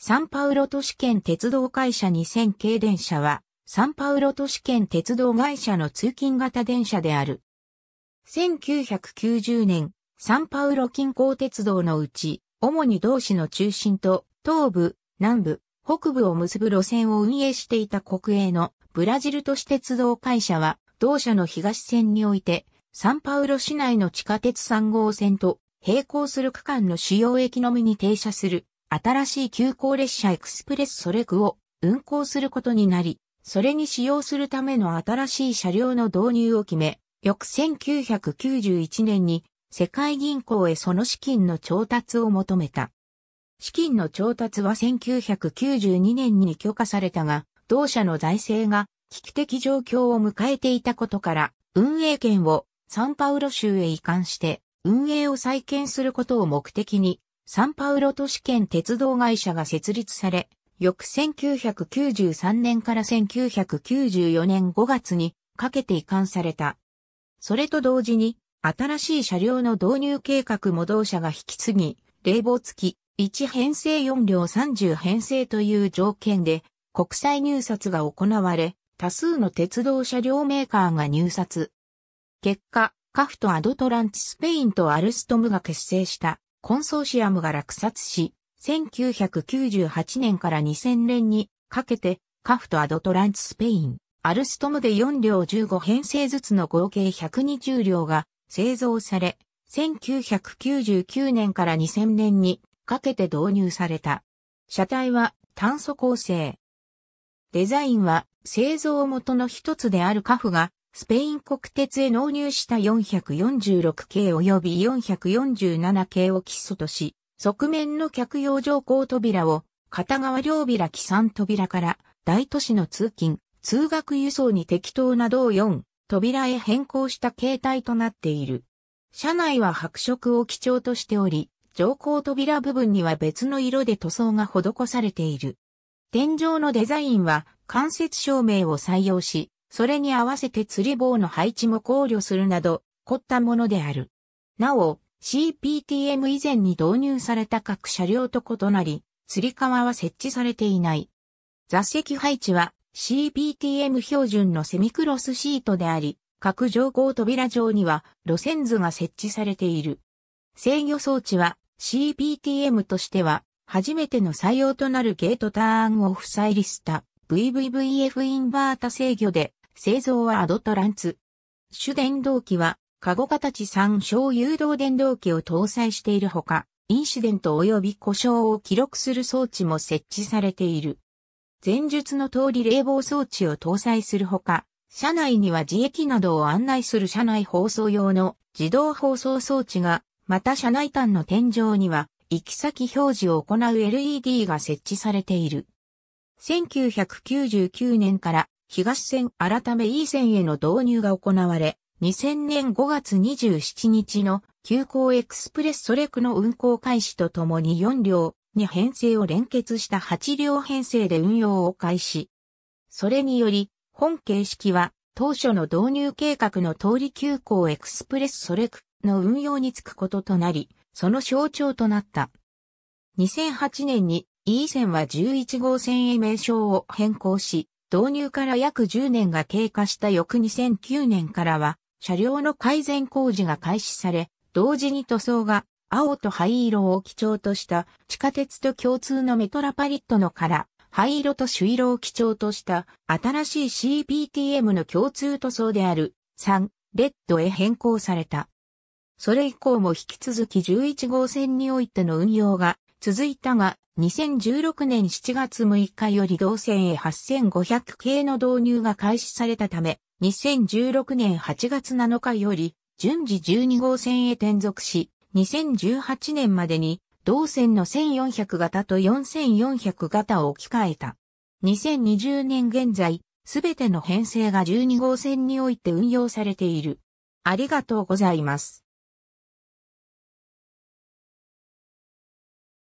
サンパウロ都市圏鉄道会社2000系電車は、サンパウロ都市圏鉄道会社の通勤型電車である。1990年、サンパウロ近郊鉄道のうち、主に同市の中心と、東部、南部、北部を結ぶ路線を運営していた国営のブラジル都市鉄道会社は、同社の東線において、サンパウロ市内の地下鉄3号線と並行する区間の主要駅のみに停車する新しい急行列車エクスプレスソレクを運行することになり、それに使用するための新しい車両の導入を決め、翌1991年に世界銀行へその資金の調達を求めた。資金の調達は1992年に許可されたが、同社の財政が危機的状況を迎えていたことから、運営権をサンパウロ州へ移管して、運営を再建することを目的に、サンパウロ都市圏鉄道会社が設立され、翌1993年から1994年5月にかけて移管された。それと同時に、新しい車両の導入計画も同社が引き継ぎ、冷房付き、1編成4両30編成という条件で、国際入札が行われ、多数の鉄道車両メーカーが入札。結果、カフとアドトランチスペインとアルストムが結成した。コンソーシアムが落札し、1998年から2000年にかけて、カフとアドトランツスペイン、アルストムで4両15編成ずつの合計120両が製造され、1999年から2000年にかけて導入された。車体は炭素構成。デザインは製造元の一つであるカフがスペイン国鉄へ納入した446系及び447系を基礎とし、側面の客用乗降扉を片側両開き3扉から大都市の通勤、通学輸送に適当な同4扉へ変更した形態となっている。車内は白色を基調としており、乗降扉部分には別の色で塗装が施されている。天井のデザインは間接照明を採用し、それに合わせて釣り棒の配置も考慮するなど、凝ったものである。なお、CPTM 以前に導入された各車両と異なり、釣り革は設置されていない。座席配置は CPTM 標準のセミクロスシートであり、各乗降扉上には路線図が設置されている。制御装置は CPTM としては初めての採用となるゲートターンオフサイリスタ VVVF インバータ制御で製造はアドトランツ。主電動機は、カゴ形3小誘導電動機を搭載しているほか、インシデント及び故障を記録する装置も設置されている。前述の通り冷房装置を搭載するほか、車内には自駅などを案内する車内放送用の自動放送装置が、また車内端の天井には、行き先表示を行う LED が設置されている。1999年から東線改め E 線への導入が行われ、2000年5月27日の急行エクスプレスソレクの運行開始とともに4両に編成を連結した8両編成で運用を開始。それにより、本形式は当初の導入計画の通り急行エクスプレスソレクの運用につくこととなり、その象徴となった。2008年に E 線は11号線へ名称を変更し、導入から約10年が経過した翌2009年からは、車両の改善工事が開始され、同時に塗装が青と灰色を基調とした地下鉄と共通のメトラパリットのから灰色と朱色を基調とした新しい CPTM の共通塗装である3レッドへ変更された。それ以降も引き続き11号線においての運用が続いたが、2016年7月6日より同線へ8500系の導入が開始されたため、2016年8月7日より、順次12号線へ転属し、2018年までに、同線の1400型と4400型を置き換えた。2020年現在、すべての編成が12号線において運用されている。ありがとうございます。